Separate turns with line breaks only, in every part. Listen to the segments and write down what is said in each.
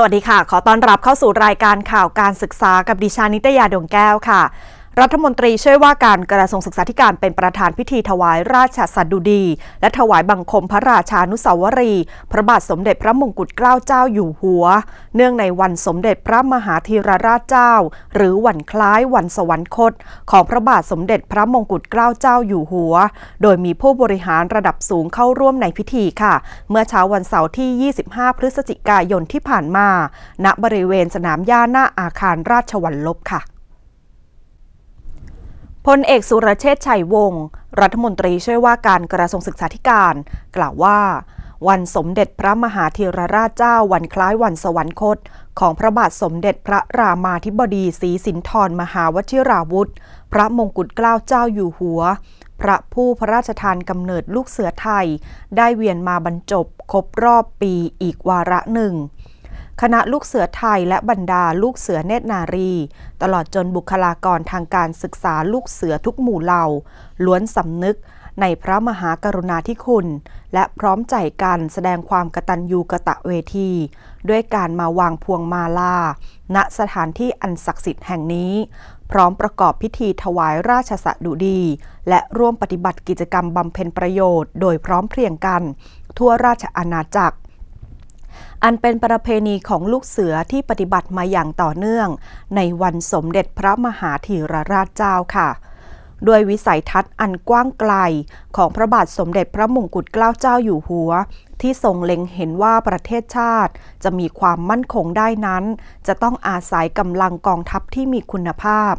สวัสดีค่ะ ขอต้อนรับเข้าสู่รายการข่าวการศึกษากับดิฉันนิตยาดวงแก้วค่ะรัฐมนตรีช่วยว่าการกระทรวงศึกษาธิการเป็นประธานพิธีถวายราชสัดุดี และถวายบังคมพระราชานุสาวรีพระบาทสมเด็จพระมงกุฎเกล้าเจ้าอยู่หัว เนื่องในวันสมเด็จพระมหาธีรราชเจ้า หรือวันคล้ายวันสวรรคต ของพระบาทสมเด็จพระมงกุฎเกล้าเจ้าอยู่หัว โดยมีผู้บริหารระดับสูงเข้าร่วมในพิธีค่ะ เมื่อเช้าวันเสาร์ที่ 25 พฤศจิกายนที่ผ่านมา ณบริเวณสนามหญ้าหน้าอาคารราชวัลลบค่ะพลเอกสุรเชษฐ์ชัยวงศ์รัฐมนตรีช่วยว่าการกระทรวงศึกษาธิการ กล่าวว่าวันสมเด็จพระมหาธีรราชเจ้าวันคล้ายวันสวรรคต ของพระบาทสมเด็จพระรามาธิบดีศรีสินธรมหาวชิราวุธ พระมงกุฎเกล้าเจ้าอยู่หัว พระผู้พระราชทานกำเนิดลูกเสือไทยได้เวียนมาบรรจบครบรอบปีอีกวาระหนึ่งคณะลูกเสือไทยและบรรดาลูกเสือเนตรนารี ตลอดจนบุคลากรทางการศึกษาลูกเสือทุกหมู่เหล่าล้วนสำนึกในพระมหากรุณาธิคุณ และพร้อมใจกันแสดงความกตัญญูกะตะเวที ด้วยการมาวางพวงมาลาณสถานที่อันศักดิ์สิทธิ์แห่งนี้ พร้อมประกอบพิธีถวายราชสะดุดี และร่วมปฏิบัติกิจกรรมบำเพ็ญประโยชน์ โดยพร้อมเพรียงกัน ทั่วราชอาณาจักรอันเป็นประเพณีของลูกเสือที่ปฏิบัติมาอย่างต่อเนื่อง ในวันสมเด็จพระมหาธีรราชเจ้าค่ะ ด้วยวิสัยทัศน์อันกว้างไกลของพระบาทสมเด็จพระมงกุฎเกล้าเจ้าอยู่หัว ที่ทรงเล็งเห็นว่าประเทศชาติจะมีความมั่นคงได้นั้น จะต้องอาศัยกำลังกองทัพที่มีคุณภาพ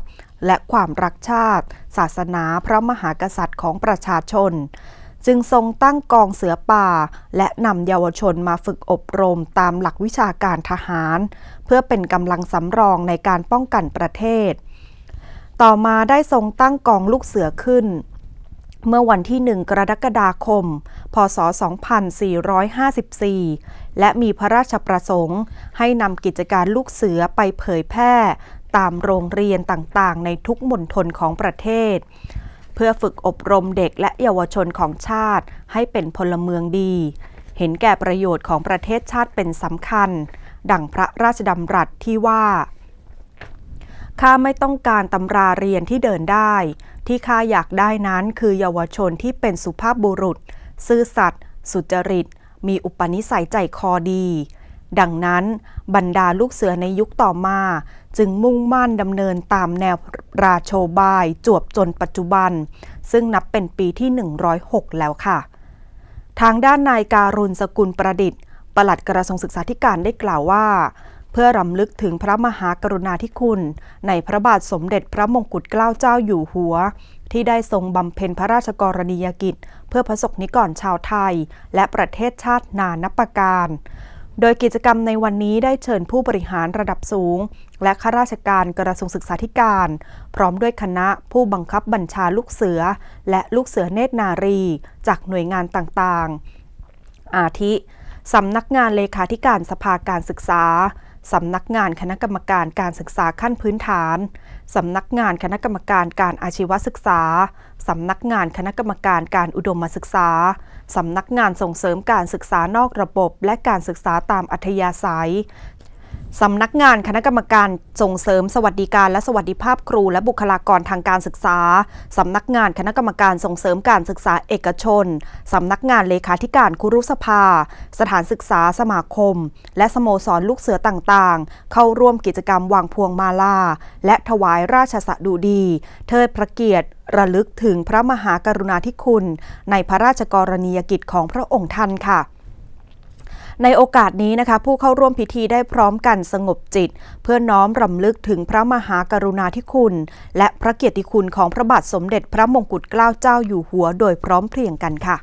และความรักชาติ ศาสนาพระมหากษัตริย์ของประชาชนจึงทรงตั้งกองเสือป่า และนำเยาวชนมาฝึกอบรมตามหลักวิชาการทหาร เพื่อเป็นกำลังสำรองในการป้องกันประเทศ ต่อมาได้ทรงตั้งกองลูกเสือขึ้น เมื่อวันที่1กรกฎาคม พศ2454และมีพระราชประสงค์ ให้นำกิจการลูกเสือไปเผยแพร่ตามโรงเรียนต่างๆ ในทุกมณฑลของประเทศพื่อฝึกอบรมเด็กและเยาวชนของชาติให้เป็นพลเมืองดี เห็นแก่ประโยชน์ของประเทศชาติเป็นสำคัญ ดังพระราชดำรัสที่ว่า ข้าไม่ต้องการตำราเรียนที่เดินได้ ที่ข้าอยากได้นั้นคือ เยาวชนที่เป็นสุภาพบุรุษ ซื่อสัตย์สุจริต มีอุปนิสัยใจคอดีดังนั้นบรรดาลูกเสือในยุคต่อมา จึงมุ่งมั่นดำเนินตามแนวราโชบายจวบจนปัจจุบัน ซึ่งนับเป็นปีที่ 106 แล้วค่ะ ทางด้านนายการุณสกุลประดิษฐ์ปลัดกระทรวงศึกษาธิการได้กล่าวว่า เพื่อรำลึกถึงพระมหากรุณาธิคุณ ในพระบาทสมเด็จพระมงกุฎเกล้าเจ้าอยู่หัว ที่ได้ทรงบำเพ็ญพระราชกรณียกิจ เพื่อพระสกนิกรชาวไทย และประเทศชาตินานับประการโดยกิจกรรมในวันนี้ได้เชิญผู้บริหารระดับสูง และข้าราชการกระทรวงศึกษาธิการ พร้อมด้วยคณะผู้บังคับบัญชาลูกเสือ และลูกเสือเนตรนารี จากหน่วยงานต่างๆ อาทิ สำนักงานเลขาธิการสภาการศึกษาสำนักงานคณะกรรมการการศึกษาขั้นพื้นฐาน สำนักงานคณะกรรมการการอาชีวศึกษา สำนักงานคณะกรรมการการอุดมศึกษา สำนักงานส่งเสริมการศึกษานอกระบบและการศึกษาตามอัธยาศัยสำนักงานคณะกรรมการส่งเสริมสวัสดิการและสวัสดิภาพครูและบุคลากรทางการศึกษา สำนักงานคณะกรรมการส่งเสริมการศึกษาเอกชน สำนักงานเลขาธิการครุสภา สถานศึกษาสมาคม และสโมสรลูกเสือต่างๆ เข้าร่วมกิจกรรมวางพวงมาลาและถวายราชสะดุดี เทิดพระเกียรติระลึกถึงพระมหากรุณาธิคุณ ในพระราชกรณียกิจของพระองค์ท่านค่ะในโอกาสนี้นะคะผู้เข้าร่วมพิธีได้พร้อมกันสงบจิต เพื่อน้อมรำลึกถึงพระมหากรุณาธิคุณ และพระเกียรติคุณของพระบาทสมเด็จพระมงกุฎเกล้าเจ้าอยู่หัว โดยพร้อมเพรียงกันค่ะ